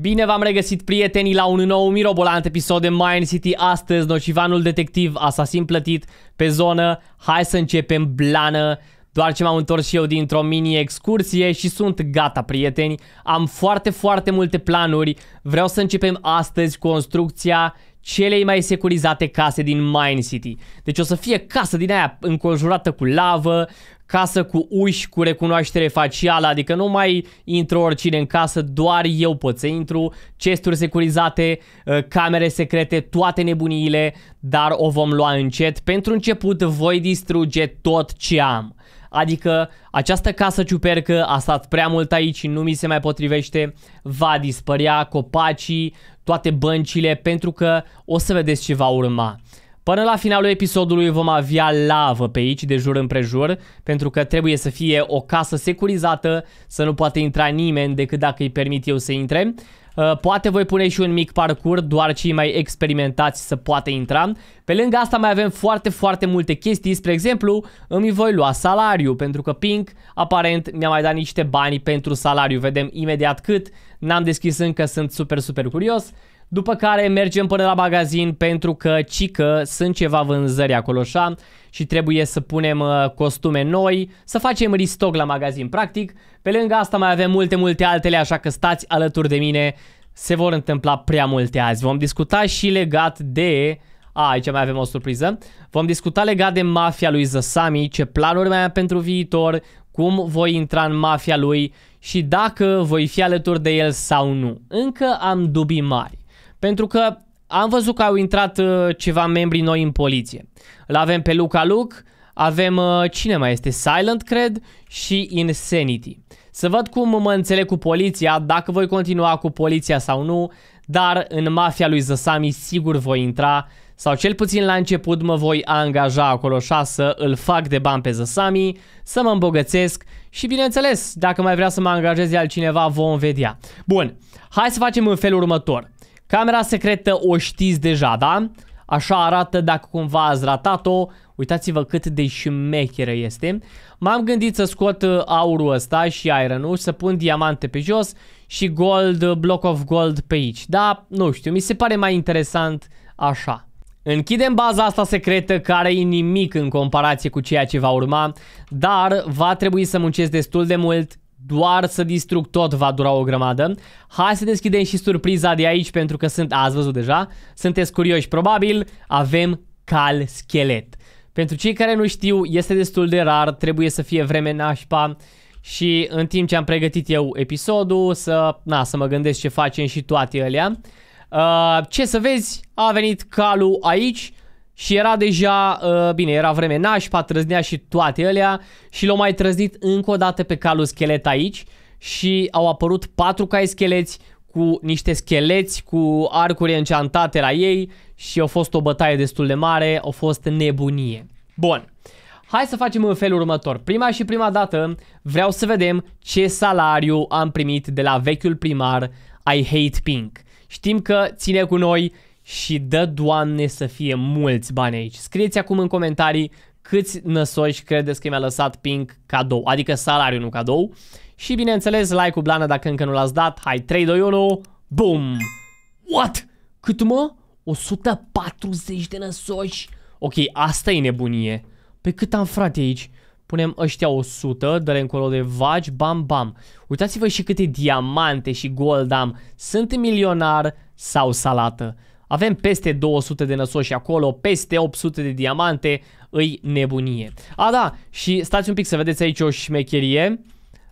Bine v-am regăsit, prietenii, la un nou mirobolant episod de Mine City. Astăzi, nocivanul detectiv, asasin plătit pe zonă. Hai să începem blană, doar ce m-am întors și eu dintr-o mini-excursie și sunt gata, prieteni. Am foarte, foarte multe planuri. Vreau să începem astăzi construcția celei mai securizate case din Mine City. Deci o să fie casă din aia înconjurată cu lavă, casă cu uși cu recunoaștere facială, adică nu mai intră oricine în casă, doar eu pot să intru, chesturi securizate, uh, camere secrete, toate nebuniile, dar o vom lua încet. Pentru început voi distruge tot ce am. Adică această casă ciupercă a stat prea mult aici, nu mi se mai potrivește, va dispărea copacii, toate băncile pentru că o să vedeți ce va urma. Până la finalul episodului vom avea lavă pe aici, de jur împrejur, pentru că trebuie să fie o casă securizată, să nu poate intra nimeni decât dacă îi permit eu să intre. Uh, poate voi pune și un mic parcurs, doar cei mai experimentați să poată intra. Pe lângă asta mai avem foarte, foarte multe chestii. Spre exemplu, îmi voi lua salariu, pentru că Pink, aparent, mi-a mai dat niște bani pentru salariu. Vedem imediat cât. N-am deschis încă, sunt super, super curios. După care mergem până la magazin pentru că cică sunt ceva vânzări acolo așa și trebuie să punem uh, costume noi, să facem restock la magazin practic. Pe lângă asta mai avem multe, multe altele, așa că stați alături de mine. Se vor întâmpla prea multe azi. Vom discuta și legat de... A, aici mai avem o surpriză. Vom discuta legat de mafia lui Zasami, ce planuri mai am pentru viitor, cum voi intra în mafia lui și dacă voi fi alături de el sau nu. Încă am dubii mari, pentru că am văzut că au intrat uh, ceva membri noi în poliție. L-avem pe Luca Luc, avem, uh, cine mai este, Silent, cred, și Insanity. Să văd cum mă înțeleg cu poliția, dacă voi continua cu poliția sau nu, dar în mafia lui Zasami sigur voi intra sau cel puțin la început mă voi angaja acolo așa să îl fac de bani pe Zasami, să mă îmbogățesc și bineînțeles, dacă mai vrea să mă angajeze altcineva, vom vedea. Bun, hai să facem în felul următor. Camera secretă o știți deja, da? Așa arată dacă cumva ați ratat-o. Uitați-vă cât de șmecheră este. M-am gândit să scot uh, aurul ăsta și iron să pun diamante pe jos și gold, block of gold pe aici. Da, nu știu, mi se pare mai interesant așa. Închidem baza asta secretă care e nimic în comparație cu ceea ce va urma, dar va trebui să muncesc destul de mult, doar să distrug tot va dura o grămadă. Hai să deschidem și surpriza de aici pentru că sunt, ați văzut deja, sunteți curioși probabil, avem cal schelet. Pentru cei care nu știu, este destul de rar, trebuie să fie vreme nașpa și în timp ce am pregătit eu episodul să, na, să mă gândesc ce facem și toate alea. Uh, ce să vezi, a venit calul aici și era deja, uh, bine, era vreme nașpa, trăznea și toate alea și l-au mai trăznit încă o dată pe calul schelet aici și au apărut patru cai scheleți cu niște scheleți cu arcuri înceantate la ei și a fost o bătaie destul de mare, a fost nebunie. Bun. Hai să facem în felul următor. Prima și prima dată vreau să vedem ce salariu am primit de la vechiul primar I Hate Pink. Știm că ține cu noi și dă, Doamne, să fie mulți bani aici. Scrieți acum în comentarii câți năsoși credeți că mi-a lăsat Pink cadou, adică salariul nu cadou. Și bineînțeles, like-ul blană dacă încă nu l-ați dat. Hai, 3, 2, 1, BOOM! What? Cât mă? 140 de năsoși? Ok, asta e nebunie. Pe cât am frate aici? punem ăștia 100, dă încolo de vagi, bam, bam. Uitați-vă și câte diamante și gold am. Sunt milionar sau salată? Avem peste 200 de năsoși acolo, peste 800 de diamante, îi nebunie. A, da, și stați un pic să vedeți aici o șmecherie.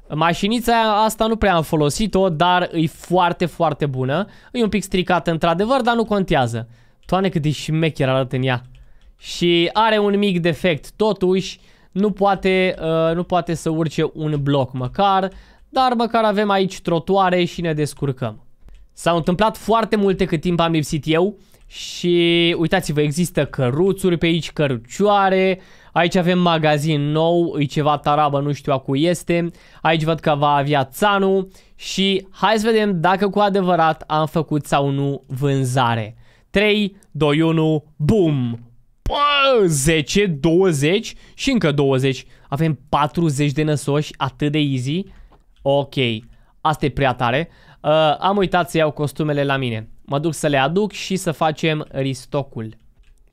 Mașinița asta nu prea am folosit-o, dar e foarte, foarte bună. E un pic stricată într-adevăr, dar nu contează. Toane cât de șmecher arată în ea. Și are un mic defect, totuși, uh, nu poate, uh, nu poate să urce un bloc măcar, dar măcar avem aici trotuare și ne descurcăm. S-au întâmplat foarte multe cât timp am lipsit eu și uitați-vă, există căruțuri pe aici, cărucioare, aici avem magazin nou, e ceva tarabă, nu știu acu este, aici văd că va avea țanul și hai să vedem dacă cu adevărat am făcut sau nu vânzare. 3, 2, 1, BOOM! bă, 10, 20 și încă 20. Avem 40 de năsoși, atât de easy. Ok, asta e prea tare. Uh, am uitat să iau costumele la mine. Mă duc să le aduc și să facem ristocul.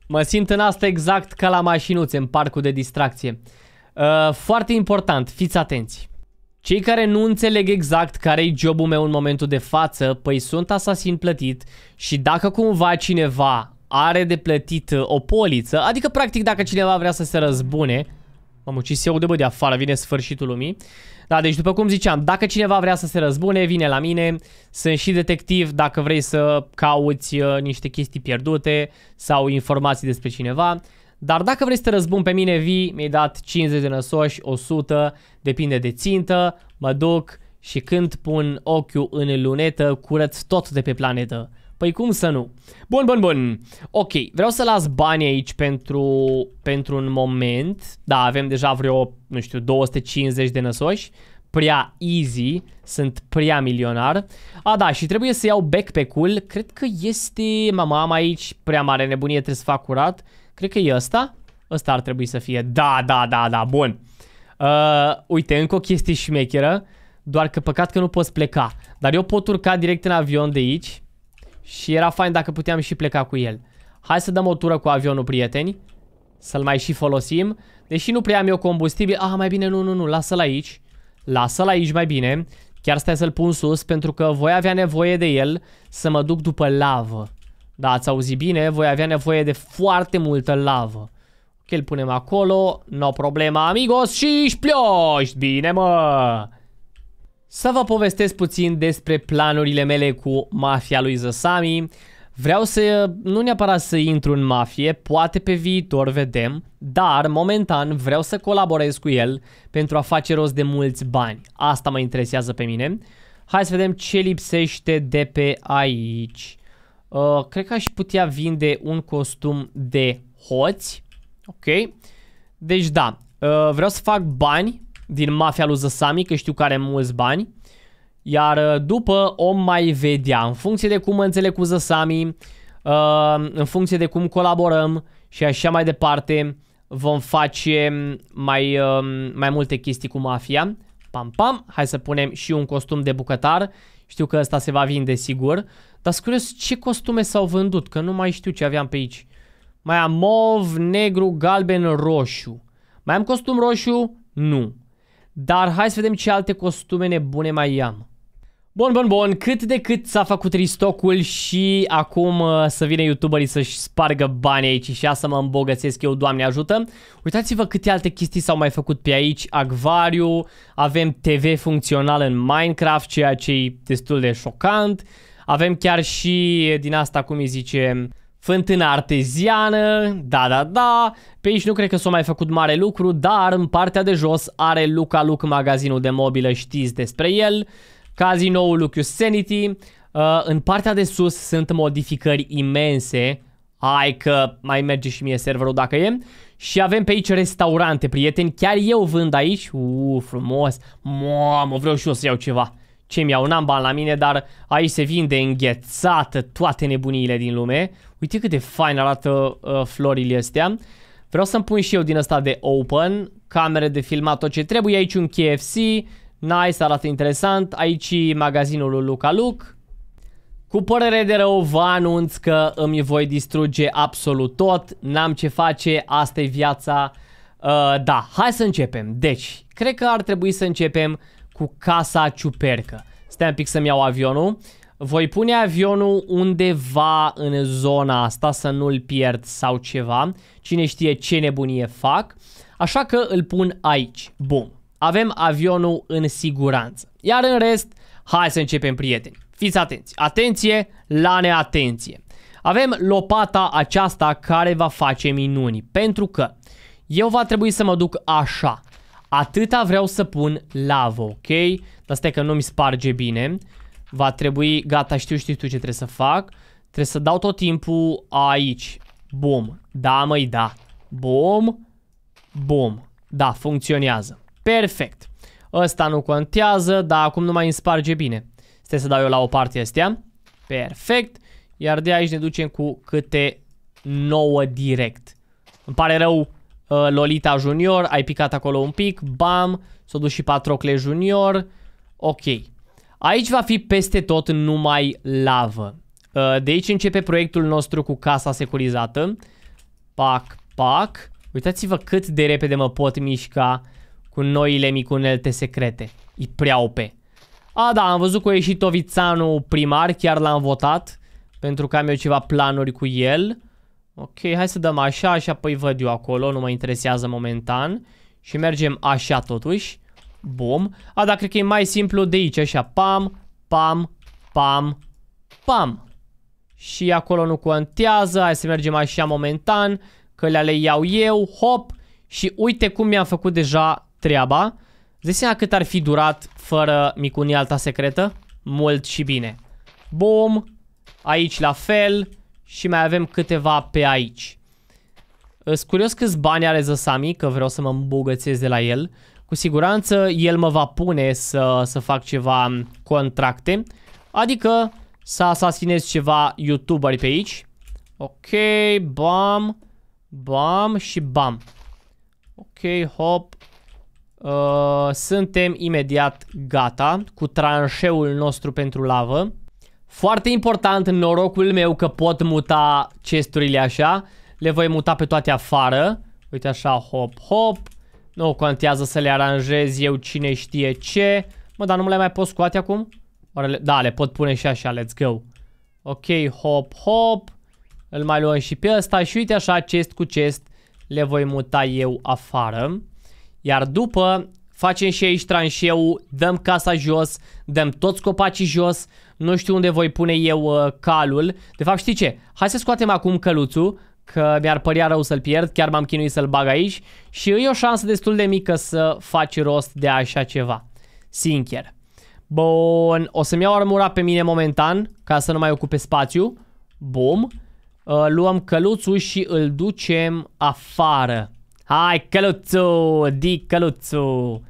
Mă simt în asta exact ca la mașinuțe în parcul de distracție. Uh, foarte important, fiți atenți. Cei care nu înțeleg exact care-i jobul meu în momentul de față, păi sunt asasin plătit și dacă cumva cineva are de plătit uh, o poliță, adică practic dacă cineva vrea să se răzbune, m-am ucis eu de bă de afară, vine sfârșitul lumii, da, deci după cum ziceam, dacă cineva vrea să se răzbune, vine la mine, sunt și detectiv dacă vrei să cauți uh, niște chestii pierdute sau informații despre cineva, dar dacă vrei să te răzbun pe mine, vii, mi-ai dat 50 de năsoși, 100, depinde de țintă, mă duc și când pun ochiul în lunetă, curăț tot de pe planetă. Păi cum să nu? Bun, bun, bun. Ok, vreau să las bani aici pentru, pentru un moment. Da, avem deja vreo, nu știu, 250 de năsoși. Prea easy, sunt prea milionar. A, da, și trebuie să iau backpack-ul. Cred că este, mama, am aici prea mare nebunie, trebuie să fac curat. Cred că e ăsta. Ăsta ar trebui să fie. Da, da, da, da, bun. Uh, uite, încă o chestie șmecheră. Doar că păcat că nu poți pleca. Dar eu pot urca direct în avion de aici și era fain dacă puteam și pleca cu el. Hai să dăm o tură cu avionul, prieteni. Să-l mai și folosim. Deși nu prea am eu combustibil. Ah, mai bine, nu, nu, nu, lasă-l aici. Lasă-l aici mai bine. Chiar stai să-l pun sus, pentru că voi avea nevoie de el să mă duc după lavă. Da, ați auzit bine, voi avea nevoie de foarte multă lavă. Ok, îl punem acolo, no problema, amigos, și ploști, bine mă! să vă povestesc puțin despre planurile mele cu mafia lui Zasami. Vreau să nu neapărat să intru în mafie, poate pe viitor vedem, dar momentan vreau să colaborez cu el pentru a face rost de mulți bani. Asta mă interesează pe mine. Hai să vedem ce lipsește de pe aici. Uh, cred că aș putea vinde un costum de hoți. Ok. Deci da, uh, vreau să fac bani din mafia lui Zasami, că știu că are mulți bani. Iar uh, după o mai vedea, în funcție de cum mă înțeleg cu Zasami, uh, în funcție de cum colaborăm și așa mai departe, vom face um, mai, um, mai multe chestii cu mafia. Pam, pam, hai să punem și un costum de bucătar. Știu că ăsta se va vinde sigur. Dar curios ce costume s-au vândut, că nu mai știu ce aveam pe aici. Mai am mov, negru, galben, roșu. Mai am costum roșu? Nu. Dar hai să vedem ce alte costume nebune mai am. Bun, bun, bun, cât de cât s-a făcut ristocul și acum uh, să vină youtuberii să-și spargă banii aici și să mă îmbogățesc eu, Doamne ajută. Uitați-vă câte alte chestii s-au mai făcut pe aici, acvariu, avem TV funcțional în Minecraft, ceea ce e destul de șocant, avem chiar și din asta, cum îi uh, Fântâna arteziană, da, da, da. Pe aici nu cred că s-a mai făcut mare lucru, dar în partea de jos are Luca Luc magazinul de mobilă, știți despre el. Casinoul Lucius Sanity. Uh, în partea de sus sunt modificări imense. Hai că mai merge și mie serverul dacă e. Și avem pe aici restaurante, prieteni. Chiar eu vând aici. Uuu, frumos. Mamă, vreau și eu să iau ceva. Ce mi iau? N-am bani la mine, dar aici se vinde înghețată toate nebuniile din lume. Uite cât de fain arată uh, florile astea. Vreau să-mi pun și eu din asta de open, camere de filmat tot ce trebuie, aici un KFC, nice, arată interesant, aici magazinul lui Luca Luc. Cu părere de rău vă anunț că îmi voi distruge absolut tot, n-am ce face, asta e viața. Uh, da, hai să începem. Deci, cred că ar trebui să începem cu casa ciupercă. Stai un pic să-mi iau avionul. Voi pune avionul undeva în zona asta să nu-l pierd sau ceva. Cine știe ce nebunie fac. Așa că îl pun aici. Bum. Avem avionul în siguranță. Iar în rest, hai să începem prieteni. Fiți atenți. Atenție la neatenție. Avem lopata aceasta care va face minuni. Pentru că eu va trebui să mă duc așa. Atâta vreau să pun lavă, ok? Dar stai că nu mi sparge bine va trebui, gata, știu, știu tu ce trebuie să fac, trebuie să dau tot timpul aici. Bum. Da, măi, da. Bum. Bum. Da, funcționează. Perfect. Ăsta nu contează, dar acum nu mai îmi sparge bine. Stai să dau eu la o parte astea. Perfect. Iar de aici ne ducem cu câte 9 direct. Îmi pare rău, ă, Lolita Junior, ai picat acolo un pic, bam, s-a dus și Patrocle Junior. Ok. Aici va fi peste tot numai lavă. Uh, de aici începe proiectul nostru cu casa securizată. Pac, pac. Uitați-vă cât de repede mă pot mișca cu noile micunelte secrete. E prea OP. A, da, am văzut că a ieșit Ovițanu primar, chiar l-am votat. Pentru că am eu ceva planuri cu el. Ok, hai să dăm așa așa, păi văd eu acolo, nu mă interesează momentan. Și mergem așa totuși. Bum. A, dar cred că e mai simplu de aici, așa. Pam, pam, pam, pam. Și acolo nu contează. Hai să mergem așa momentan. Că le iau eu. Hop. Și uite cum mi-am făcut deja treaba. Îți cât ar fi durat fără micunia alta secretă? Mult și bine. Bum. Aici la fel. Și mai avem câteva pe aici. Sunt curios câți bani are Zasami, că vreau să mă îmbogățesc de la el cu siguranță el mă va pune să, să fac ceva contracte, adică să asasinez ceva youtuberi pe aici. Ok, bam, bam și bam. Ok, hop. Uh, suntem imediat gata cu tranșeul nostru pentru lavă. Foarte important, norocul meu că pot muta chesturile așa. Le voi muta pe toate afară. Uite așa, hop, hop. Nu contează să le aranjez eu cine știe ce. Mă, dar nu le mai pot scoate acum? Oare le... Da, le pot pune și așa, let's go. Ok, hop, hop. Îl mai luăm și pe ăsta și uite așa, chest cu chest le voi muta eu afară. Iar după facem și aici tranșeu, dăm casa jos, dăm toți copacii jos, nu știu unde voi pune eu uh, calul. De fapt, știi ce? Hai să scoatem acum căluțul, că mi-ar părea rău să-l pierd, chiar m-am chinuit să-l bag aici și e o șansă destul de mică să faci rost de așa ceva, sincer. Bun, o să-mi iau armura pe mine momentan, ca să nu mai ocupe spațiu. Bum. Uh, luăm căluțul și îl ducem afară. Hai, căluțul, di căluțul.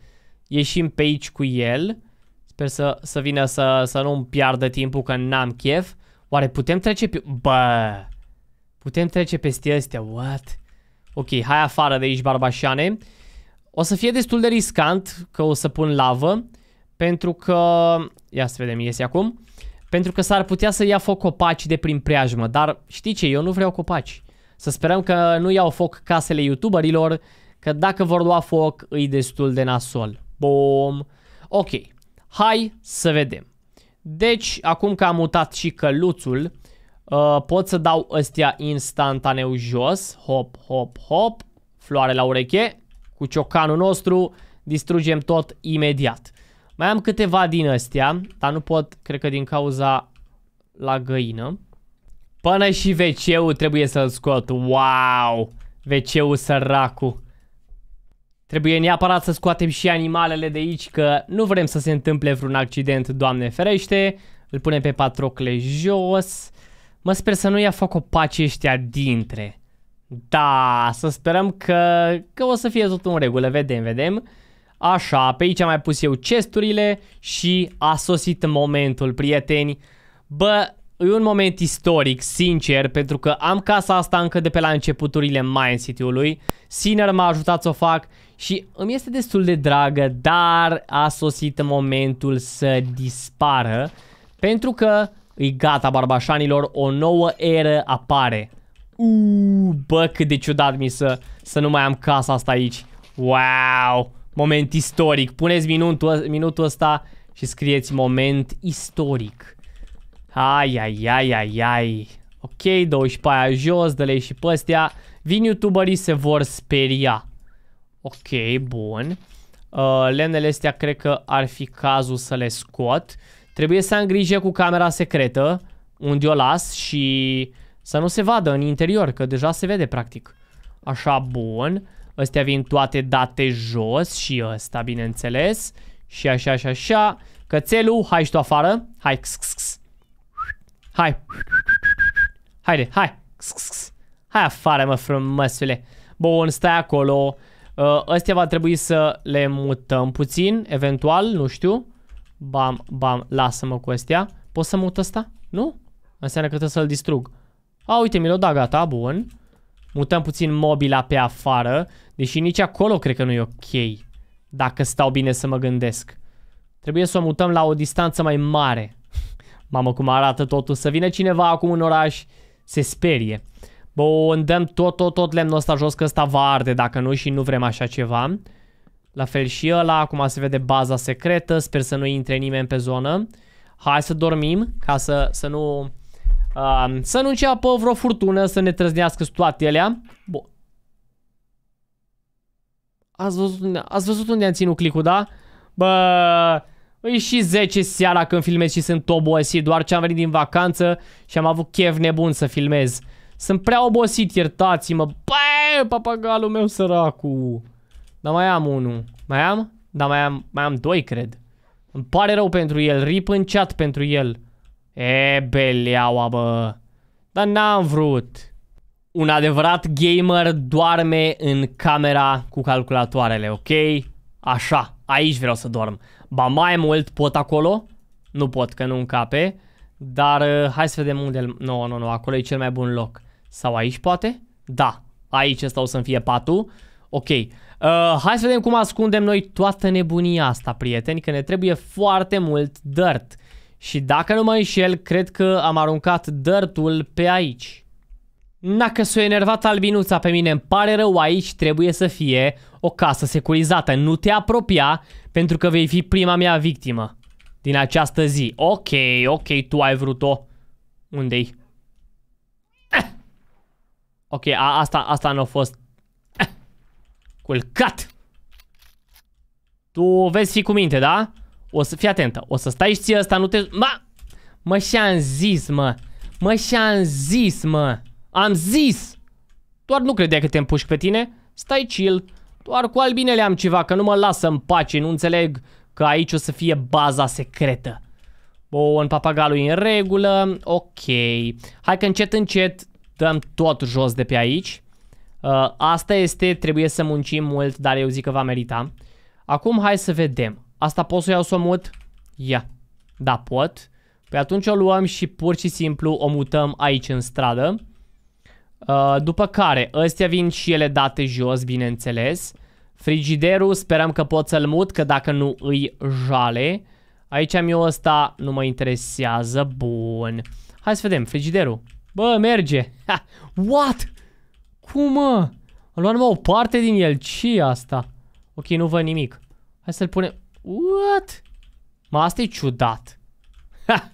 Ieșim pe aici cu el. Sper să, să vină să, să nu-mi piardă timpul, că n-am chef. Oare putem trece pe... Bă... Putem trece peste astea, what? Ok, hai afară de aici, barbașane. O să fie destul de riscant că o să pun lavă, pentru că... Ia să vedem, iese acum. Pentru că s-ar putea să ia foc copaci de prin preajmă, dar știi ce, eu nu vreau copaci. Să sperăm că nu iau foc casele youtuberilor, că dacă vor lua foc, îi destul de nasol. Bom. Ok, hai să vedem. Deci, acum că am mutat și căluțul, Uh, pot să dau ăstea instantaneu jos. Hop, hop, hop. Floare la ureche. Cu ciocanul nostru distrugem tot imediat. Mai am câteva din ăstea, dar nu pot, cred că din cauza la găină. Până și wc trebuie să-l scot. Wow! WC-ul săracu. Trebuie neapărat să scoatem și animalele de aici, că nu vrem să se întâmple vreun accident, doamne ferește. Îl punem pe patrocle jos. Mă sper să nu ia foc opacii ăștia dintre. Da, să sperăm că, că o să fie tot în regulă, vedem, vedem. Așa, pe aici am mai pus eu chesturile și a sosit momentul, prieteni. Bă, e un moment istoric, sincer, pentru că am casa asta încă de pe la începuturile Mind City-ului. Sinner m-a ajutat să o fac și îmi este destul de dragă, dar a sosit momentul să dispară. Pentru că E gata, barbașanilor, o nouă eră apare. Uuu, bă, cât de ciudat mi să, să nu mai am casa asta aici. Wow, moment istoric. Puneți minutul, ă, minutul ăsta și scrieți moment istoric. Ai, ai, ai, ai, ai. Ok, 12 aia jos, dă și pe astea. Vin youtuberii se vor speria. Ok, bun. Uh, lemnele astea cred că ar fi cazul să le scot. Uh, Trebuie să am grijă cu camera secretă, unde o las și să nu se vadă în interior, că deja se vede practic. Așa, bun. Astea vin toate date jos și ăsta, bineînțeles. Și așa, și așa. Cățelul, hai și tu afară. Hai, x, x, x. Hai. Haide, hai. X, x, x. Hai afară, mă, frumăsule. Bun, stai acolo. Uh, astea va trebui să le mutăm puțin, eventual, nu știu. Bam, bam, lasă-mă cu astea. Pot să mut ăsta? Nu? Înseamnă că trebuie să-l distrug. A, uite, mi l-o da, gata, bun. Mutăm puțin mobila pe afară, deși nici acolo cred că nu e ok. Dacă stau bine să mă gândesc. Trebuie să o mutăm la o distanță mai mare. Mamă, cum arată totul. Să vină cineva acum în oraș, se sperie. Bun, dăm tot, tot, tot lemnul ăsta jos, că ăsta va arde dacă nu și nu vrem așa ceva. La fel și ăla, acum se vede baza secretă, sper să nu intre nimeni pe zonă. Hai să dormim ca să, să nu... Uh, să nu înceapă vreo furtună să ne trăznească toate alea. Bun. Ați văzut, unde, ați văzut unde am ținut clicul, da? Bă, e și 10 seara când filmez și sunt obosit, doar ce am venit din vacanță și am avut chef nebun să filmez. Sunt prea obosit, iertați-mă. Bă, papagalul meu săracu. Dar mai am unul. Mai am? Dar mai am, mai am doi, cred. Îmi pare rău pentru el. Rip în chat pentru el. E, beleaua, bă. Dar n-am vrut. Un adevărat gamer doarme în camera cu calculatoarele, ok? Așa, aici vreau să dorm. Ba mai mult pot acolo? Nu pot, că nu încape. Dar uh, hai să vedem unde... Nu, no, nu, no, nu, no, acolo e cel mai bun loc. Sau aici poate? Da, aici ăsta o să-mi fie patul. Ok, Uh, hai să vedem cum ascundem noi toată nebunia asta, prieteni, că ne trebuie foarte mult dirt. Și dacă nu mă înșel, cred că am aruncat dirtul pe aici. Na că s-a enervat albinuța pe mine, îmi pare rău, aici trebuie să fie o casă securizată. Nu te apropia, pentru că vei fi prima mea victimă din această zi. Ok, ok, tu ai vrut-o. Unde-i? Eh! Ok, a, asta, asta nu a fost Culcat! Tu vezi fi cu minte, da? O să fii atentă. O să stai și ție asta, nu te... Ma! Mă și-am zis, mă! Mă și-am zis, mă! Am zis! Doar nu credeai că te împușc pe tine? Stai chill. Doar cu albinele am ceva, că nu mă lasă în pace. Nu înțeleg că aici o să fie baza secretă. Bun, papagalul e în regulă. Ok. Hai că încet, încet dăm tot jos de pe aici. Uh, asta este, trebuie să muncim mult, dar eu zic că va merita. Acum hai să vedem. Asta pot să iau să o mut? Ia. Da, pot. Păi atunci o luăm și pur și simplu o mutăm aici în stradă. Uh, după care, ăstea vin și ele date jos, bineînțeles. Frigiderul, sperăm că pot să-l mut, că dacă nu îi jale. Aici am eu ăsta, nu mă interesează, bun. Hai să vedem, frigiderul. Bă, merge. Ha, what? Cum, mă? Am luat numai o parte din el. ce asta? Ok, nu văd nimic. Hai să-l punem... What? Mă, asta e ciudat. Ha!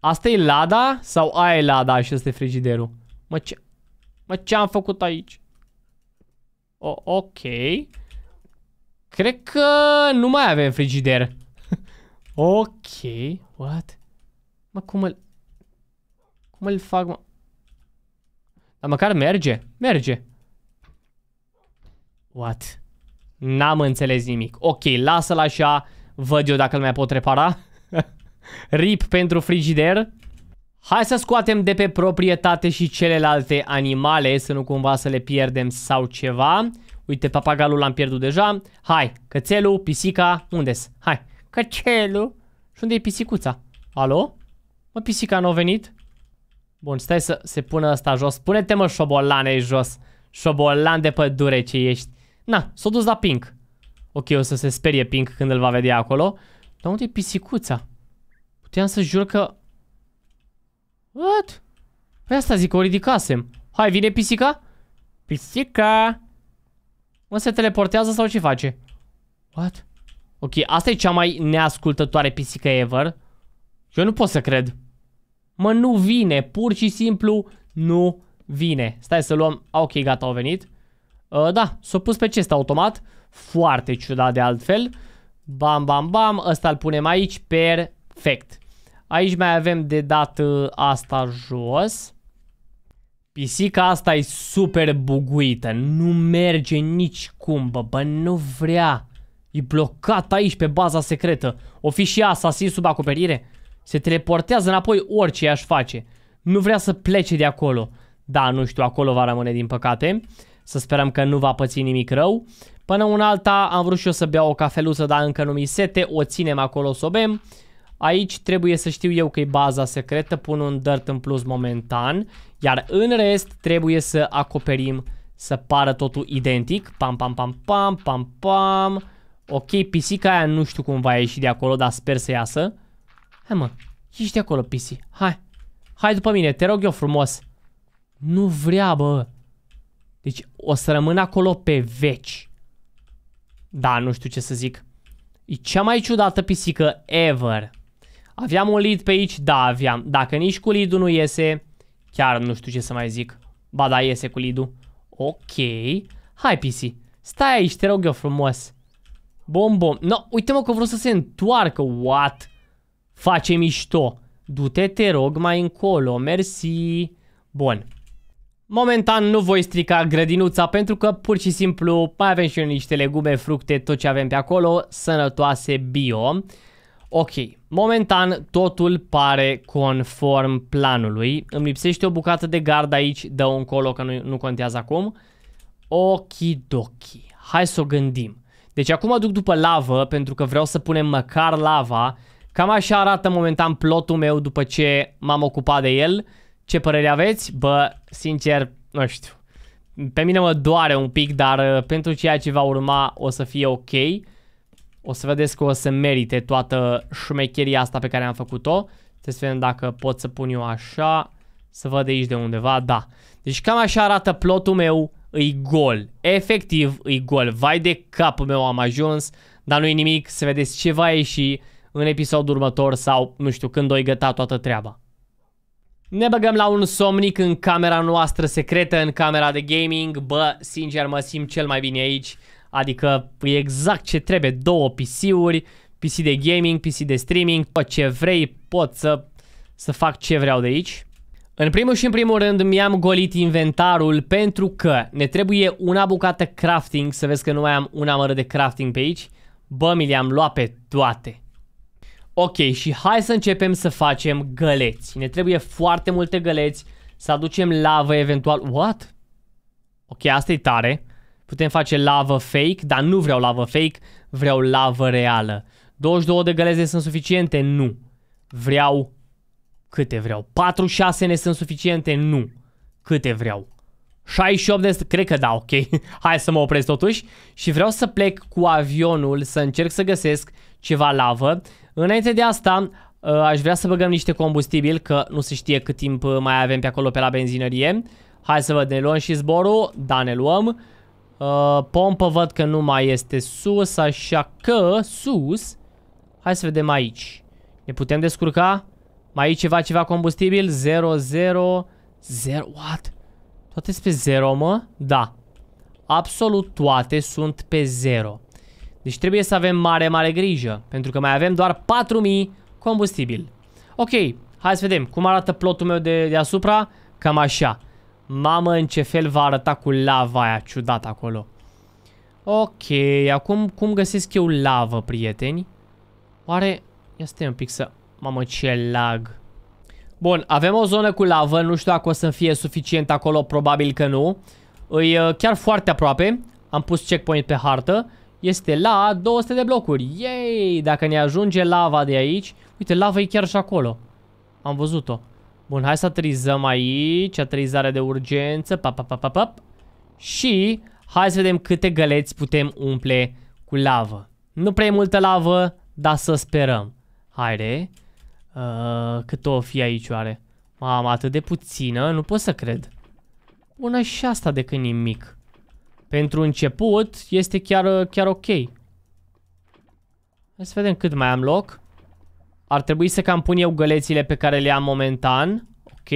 Asta e lada? Sau aia e lada și e frigiderul? Mă, ce... Mă, ce am făcut aici? O, ok. Cred că nu mai avem frigider. ok. What? Mă, cum îl... Cum îl fac, mă? Dar măcar merge. Merge. What? N-am înțeles nimic. Ok, lasă-l așa. Văd eu dacă îl mai pot repara. Rip pentru frigider. Hai să scoatem de pe proprietate și celelalte animale, să nu cumva să le pierdem sau ceva. Uite, papagalul l-am pierdut deja. Hai, cățelul, pisica, unde-s? Hai, cățelul. Și unde e pisicuța? Alo? Mă, pisica nu a venit? Bun, stai să se pună asta jos. Pune-te mă șobolane jos. Șobolan de pădure ce ești. Na, s a dus la Pink. Ok, o să se sperie Pink când îl va vedea acolo. Dar unde e pisicuța? Puteam să jur că... What? Păi asta zic, o ridicasem. Hai, vine pisica? Pisica! Mă, se teleportează sau ce face? What? Ok, asta e cea mai neascultătoare pisică ever. Eu nu pot să cred. Mă, nu vine, pur și simplu nu vine. Stai să luăm, ah, ok, gata, au venit. Uh, da, s-a pus pe chest automat, foarte ciudat de altfel. Bam, bam, bam, ăsta îl punem aici, perfect. Aici mai avem de dat uh, asta jos. Pisica asta e super buguită, nu merge nici cum, bă, bă, nu vrea. E blocat aici pe baza secretă. O fi și asasin sub acoperire? Se teleportează înapoi orice aș face. Nu vrea să plece de acolo. Da, nu știu, acolo va rămâne din păcate. Să sperăm că nu va păți nimic rău. Până un alta am vrut și eu să beau o cafeluță, dar încă nu mi sete. O ținem acolo să o bem. Aici trebuie să știu eu că e baza secretă, pun un dirt în plus momentan, iar în rest trebuie să acoperim să pară totul identic. Pam, pam, pam, pam, pam, pam. Ok, pisica aia nu știu cum va ieși de acolo, dar sper să iasă. Hai mă, ieși de acolo, pisi. Hai. Hai după mine, te rog eu frumos. Nu vrea, bă. Deci o să rămân acolo pe veci. Da, nu știu ce să zic. E cea mai ciudată pisică ever. Aveam un lead pe aici? Da, aveam. Dacă nici cu lead nu iese, chiar nu știu ce să mai zic. Ba da, iese cu lead -ul. Ok. Hai, pisi. Stai aici, te rog eu frumos. Bom, bom. No, uite mă că vreau să se întoarcă. What? Face mișto. Du-te, te rog, mai încolo. Mersi. Bun. Momentan nu voi strica grădinuța pentru că pur și simplu mai avem și niște legume, fructe, tot ce avem pe acolo, sănătoase, bio. Ok, momentan totul pare conform planului. Îmi lipsește o bucată de gard aici, dă un colo că nu, nu contează acum. Okidoki, hai să o gândim. Deci acum duc după lavă pentru că vreau să punem măcar lava Cam așa arată momentan plotul meu după ce m-am ocupat de el. Ce părere aveți? Bă, sincer, nu știu. Pe mine mă doare un pic, dar uh, pentru ceea ce va urma o să fie ok. O să vedeți că o să merite toată șmecheria asta pe care am făcut-o. Să vedem dacă pot să pun eu așa. Să văd de aici de undeva, da. Deci cam așa arată plotul meu, îi gol. Efectiv, îi gol. Vai de capul meu am ajuns, dar nu-i nimic, să vedeți ce va ieși în episodul următor sau nu știu când o găta toată treaba. Ne băgăm la un somnic în camera noastră secretă, în camera de gaming. Bă, sincer mă simt cel mai bine aici. Adică e exact ce trebuie, două PC-uri, PC de gaming, PC de streaming, tot ce vrei, pot să, să fac ce vreau de aici. În primul și în primul rând mi-am golit inventarul pentru că ne trebuie una bucată crafting, să vezi că nu mai am una mără de crafting pe aici. Bă, mi le-am luat pe toate. Ok, și hai să începem să facem găleți. Ne trebuie foarte multe găleți, să aducem lavă eventual. What? Ok, asta e tare. Putem face lavă fake, dar nu vreau lavă fake, vreau lavă reală. 22 de găleze sunt suficiente? Nu. Vreau... Câte vreau? 46 ne sunt suficiente? Nu. Câte vreau? 68 de... Cred că da, ok. Hai să mă opresc totuși. Și vreau să plec cu avionul, să încerc să găsesc ceva lavă. Înainte de asta, uh, aș vrea să băgăm niște combustibil, că nu se știe cât timp uh, mai avem pe acolo pe la benzinărie. Hai să văd, ne luăm și zborul. Da, ne luăm. Uh, pompă văd că nu mai este sus, așa că sus. Hai să vedem aici. Ne putem descurca? Mai e ceva, ceva combustibil? 0, 0, 0, what? Toate sunt pe 0, mă? Da. Absolut toate sunt pe 0. Deci trebuie să avem mare, mare grijă, pentru că mai avem doar 4000 combustibil. Ok, hai să vedem cum arată plotul meu de, deasupra, cam așa. Mamă, în ce fel va arăta cu lava aia ciudată acolo. Ok, acum cum găsesc eu lavă, prieteni? Oare... Ia stai un pic să... Mamă, ce lag. Bun, avem o zonă cu lavă, nu știu dacă o să fie suficient acolo, probabil că nu. E uh, chiar foarte aproape. Am pus checkpoint pe hartă este la 200 de blocuri. Yay! Dacă ne ajunge lava de aici, uite, lava e chiar și acolo. Am văzut-o. Bun, hai să aterizăm aici, aterizare de urgență, pap, pap, pap, pap, Și hai să vedem câte găleți putem umple cu lavă. Nu prea e multă lavă, dar să sperăm. Haide. Uh, cât o fi aici oare? Mamă, atât de puțină, nu pot să cred. Bună și asta de când nimic. Pentru început este chiar, chiar ok. Hai să vedem cât mai am loc. Ar trebui să cam pun eu gălețile pe care le am momentan. Ok.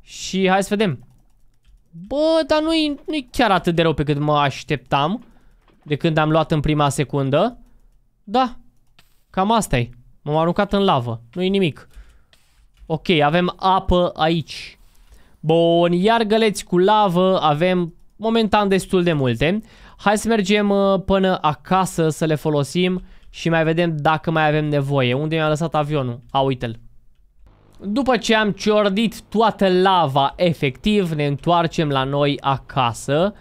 Și hai să vedem. Bă, dar nu-i nu, chiar atât de rău pe cât mă așteptam. De când am luat în prima secundă. Da. Cam asta e. M-am aruncat în lavă. Nu-i nimic. Ok, avem apă aici. Bun, iar găleți cu lavă avem momentan destul de multe. Hai să mergem uh, până acasă să le folosim și mai vedem dacă mai avem nevoie. Unde mi-a lăsat avionul? A, uite-l. După ce am ciordit toată lava efectiv, ne întoarcem la noi acasă.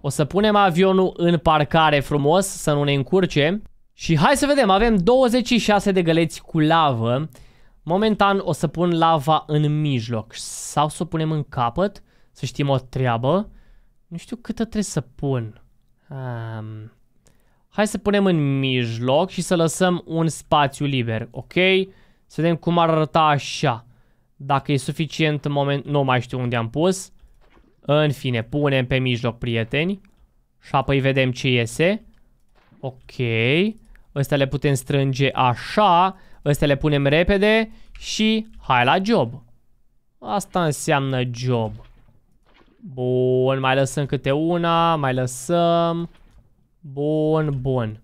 O să punem avionul în parcare frumos, să nu ne încurce. Și hai să vedem, avem 26 de găleți cu lavă. Momentan o să pun lava în mijloc sau să o punem în capăt, să știm o treabă. Nu știu câtă trebuie să pun. Um, hai să punem în mijloc și să lăsăm un spațiu liber, ok? Să vedem cum ar arăta așa. Dacă e suficient în moment... Nu mai știu unde am pus. În fine, punem pe mijloc, prieteni. Și apoi vedem ce iese. Ok. Ăstea le putem strânge așa. Ăstea le punem repede. Și hai la job. Asta înseamnă job. Bun, mai lăsăm câte una, mai lăsăm. Bun, bun.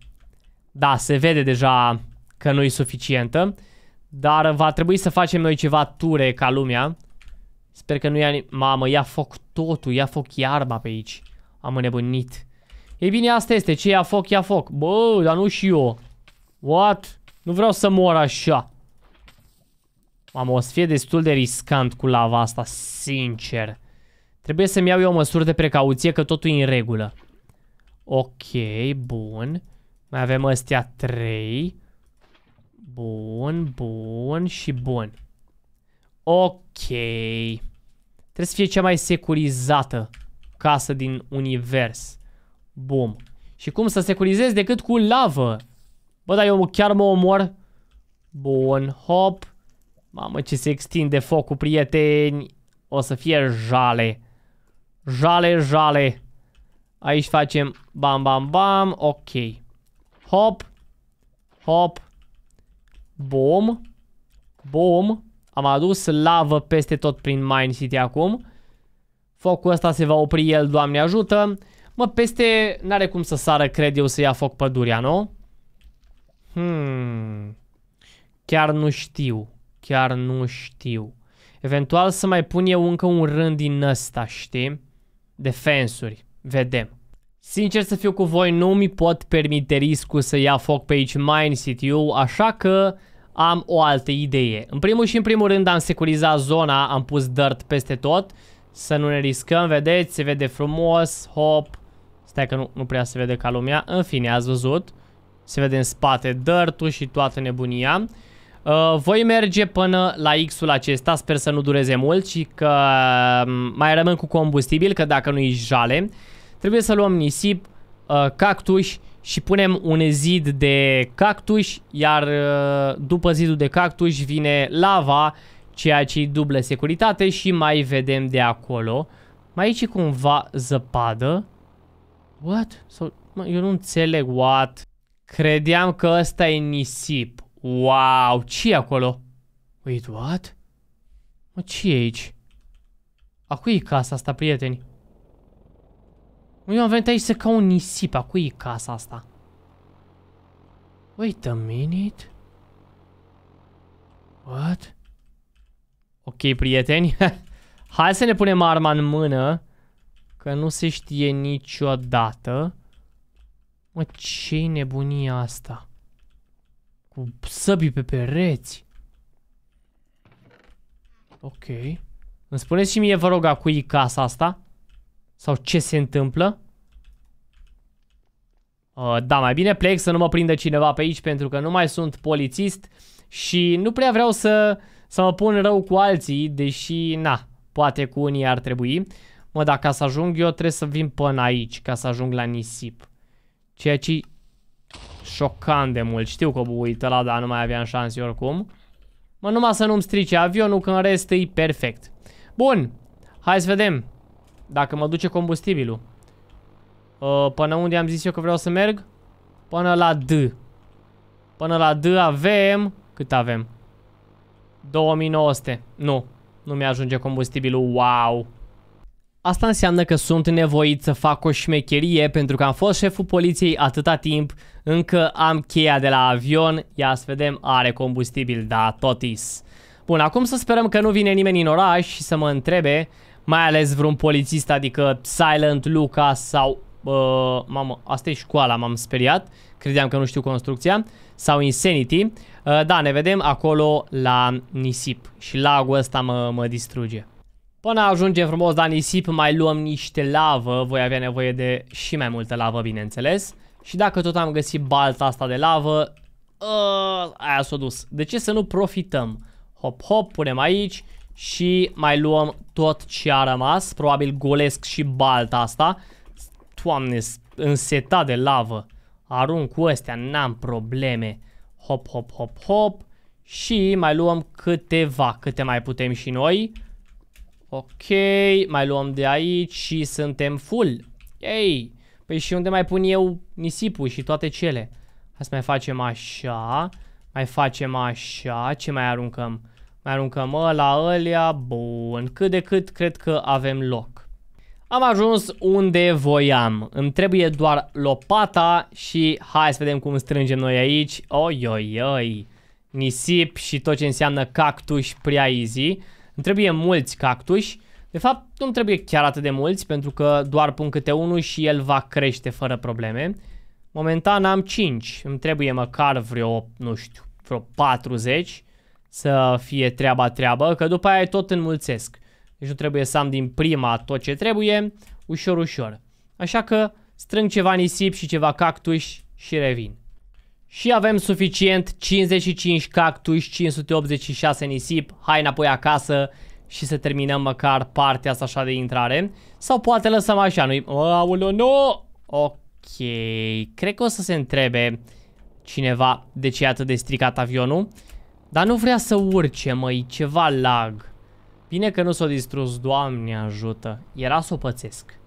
Da, se vede deja că nu e suficientă. Dar va trebui să facem noi ceva ture ca lumea. Sper că nu ia... Mamă, ia foc totul, ia foc iarba pe aici. Am înnebunit. Ei bine, asta este. Ce ia foc, ia foc. Bă, dar nu și eu. What? Nu vreau să mor așa. Mamă, o să fie destul de riscant cu lava asta, sincer. Trebuie să-mi iau eu măsuri de precauție că totul e în regulă. Ok, bun. Mai avem astea trei. Bun, bun și bun. Ok. Trebuie să fie cea mai securizată casă din univers. Bum. Și cum să securizez decât cu lavă? Bă, dar eu chiar mă omor. Bun, hop. Mamă, ce se extinde focul, prieteni. O să fie jale. Jale, jale. Aici facem bam, bam, bam. Ok. Hop. Hop. Bom. Bom. Am adus lavă peste tot prin Mine City acum. Focul ăsta se va opri el, doamne ajută. Mă, peste... N-are cum să sară, cred eu, să ia foc pădurea, nu? Hmm... Chiar nu știu. Chiar nu știu. Eventual să mai pun eu încă un rând din ăsta, știi? defensuri. Vedem. Sincer să fiu cu voi, nu mi pot permite riscul să ia foc pe aici City, așa că am o altă idee. În primul și în primul rând am securizat zona, am pus dirt peste tot, să nu ne riscăm, vedeți, se vede frumos, hop, stai că nu, nu prea se vede ca lumea, în fine, ați văzut, se vede în spate dirt și toată nebunia. Uh, voi merge până la X-ul acesta, sper să nu dureze mult și că um, mai rămân cu combustibil, că dacă nu-i jale, trebuie să luăm nisip, uh, și punem un zid de cactus. iar uh, după zidul de cactus vine lava, ceea ce e dublă securitate și mai vedem de acolo. Mai aici e cumva zăpadă. What? mă, eu nu înțeleg what. Credeam că ăsta e nisip. Wow, ce e acolo? Wait, what? Mă, ce e aici? A cui e casa asta, prieteni? Eu am venit aici să ca un nisip, a cui e casa asta? Wait a minute. What? Ok, prieteni. Hai să ne punem arma în mână. Că nu se știe niciodată. Mă, ce nebunia asta? Cu săbii pe pereți. Ok. Îmi spuneți și mie, vă rog, cu cui casa asta? Sau ce se întâmplă? Uh, da, mai bine plec să nu mă prindă cineva pe aici pentru că nu mai sunt polițist și nu prea vreau să, să mă pun rău cu alții, deși, na, poate cu unii ar trebui. Mă, dacă ca să ajung eu trebuie să vin până aici, ca să ajung la nisip. Ceea ce șocant de mult. Știu că bubuit la dar nu mai aveam șanse oricum. Mă, numai să nu-mi strice avionul, că în rest e perfect. Bun, hai să vedem dacă mă duce combustibilul. Uh, până unde am zis eu că vreau să merg? Până la D. Până la D avem... Cât avem? 2900. Nu, nu mi-ajunge combustibilul. Wow! Asta înseamnă că sunt nevoit să fac o șmecherie pentru că am fost șeful poliției atâta timp încă am cheia de la avion, ia să vedem, are combustibil, da, totis. Bun, acum să sperăm că nu vine nimeni în oraș și să mă întrebe, mai ales vreun polițist, adică Silent Luca sau... Uh, mamă, asta e școala, m-am speriat, credeam că nu știu construcția, sau Insanity. Uh, da, ne vedem acolo la nisip și lagul ăsta mă, mă distruge. Până ajungem frumos la nisip, mai luăm niște lavă, voi avea nevoie de și mai multă lavă, bineînțeles. Și dacă tot am găsit balta asta de lavă, uh, aia s-a dus. De ce să nu profităm? Hop, hop, punem aici și mai luăm tot ce a rămas. Probabil golesc și balta asta. Doamne, înseta de lavă. Arunc cu astea, n-am probleme. Hop, hop, hop, hop. Și mai luăm câteva, câte mai putem și noi. Ok, mai luăm de aici și suntem full. Ei, Păi și unde mai pun eu nisipul și toate cele? Hai să mai facem așa. Mai facem așa. Ce mai aruncăm? Mai aruncăm ăla, ălea. Bun. Cât de cât cred că avem loc. Am ajuns unde voiam. Îmi trebuie doar lopata și hai să vedem cum strângem noi aici. Oi, oi, oi. Nisip și tot ce înseamnă cactus prea easy. Îmi trebuie mulți cactuși. De fapt, nu trebuie chiar atât de mulți, pentru că doar pun câte unul și el va crește fără probleme. Momentan am 5, îmi trebuie măcar vreo, nu știu, vreo 40 să fie treaba-treabă, că după aia tot înmulțesc. Deci nu trebuie să am din prima tot ce trebuie, ușor, ușor. Așa că strâng ceva nisip și ceva cactus și revin. Și avem suficient 55 cactus, 586 nisip, hai înapoi acasă și să terminăm măcar partea asta așa de intrare. Sau poate lăsăm așa, nu-i... Aoleo, nu! Ok, cred că o să se întrebe cineva de ce e atât de stricat avionul. Dar nu vrea să urce, măi, ceva lag. Bine că nu s-a distrus, doamne ajută. Era să o pățesc.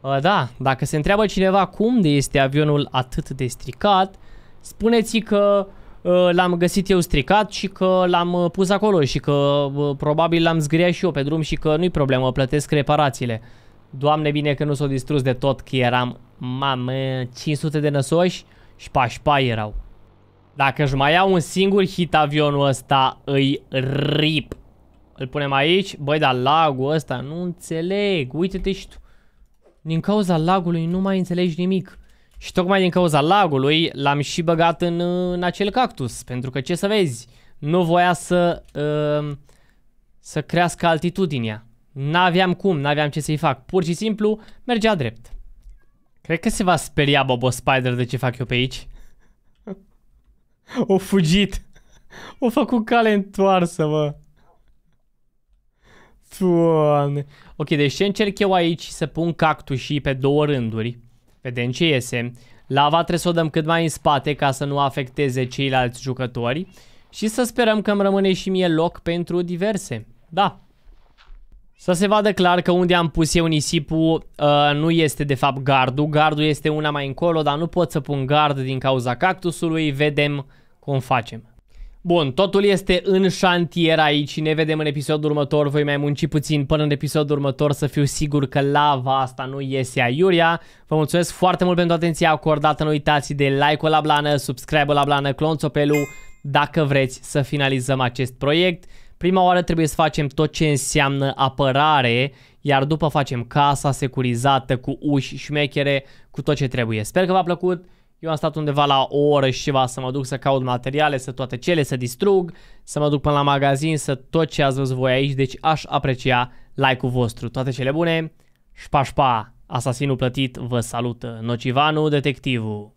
A, ă, da, dacă se întreabă cineva cum de este avionul atât de stricat, spuneți că Uh, l-am găsit eu stricat și că l-am uh, pus acolo și că uh, probabil l-am zgâriat și eu pe drum și că nu-i problemă, plătesc reparațiile. Doamne bine că nu s au distrus de tot, că eram, mamă, 500 de năsoși și pașpa erau. Dacă își mai iau un singur hit avionul ăsta, îi rip. Îl punem aici, băi, dar lagul ăsta, nu înțeleg, uite-te și tu. Din cauza lagului nu mai înțelegi nimic. Și tocmai din cauza lagului l-am și băgat în, în acel cactus, pentru că ce să vezi, nu voia să, uh, să crească altitudinea. N-aveam cum, n-aveam ce să-i fac, pur și simplu mergea drept. Cred că se va speria Bobo Spider de ce fac eu pe aici. o fugit. O făcut cale întoarsă, mă. Doamne. Ok, deci ce încerc eu aici să pun cactusii pe două rânduri. Vedem ce iese. Lava trebuie să o dăm cât mai în spate ca să nu afecteze ceilalți jucători. Și să sperăm că îmi rămâne și mie loc pentru diverse. Da. Să se vadă clar că unde am pus eu nisipul uh, nu este de fapt gardul. Gardul este una mai încolo, dar nu pot să pun gard din cauza cactusului. Vedem cum facem. Bun, totul este în șantier aici, ne vedem în episodul următor, voi mai munci puțin până în episodul următor să fiu sigur că lava asta nu iese aiuria. Vă mulțumesc foarte mult pentru atenția acordată, nu uitați de like-ul la blană, subscribe-ul la blană, clonțopelul, dacă vreți să finalizăm acest proiect. Prima oară trebuie să facem tot ce înseamnă apărare, iar după facem casa securizată cu uși și mechere, cu tot ce trebuie. Sper că v-a plăcut! Eu am stat undeva la o oră și ceva să mă duc să caut materiale, să toate cele, să distrug, să mă duc până la magazin, să tot ce ați văzut voi aici, deci aș aprecia like-ul vostru. Toate cele bune, șpa șpa, asasinul plătit vă salută, Nocivanu detectivul.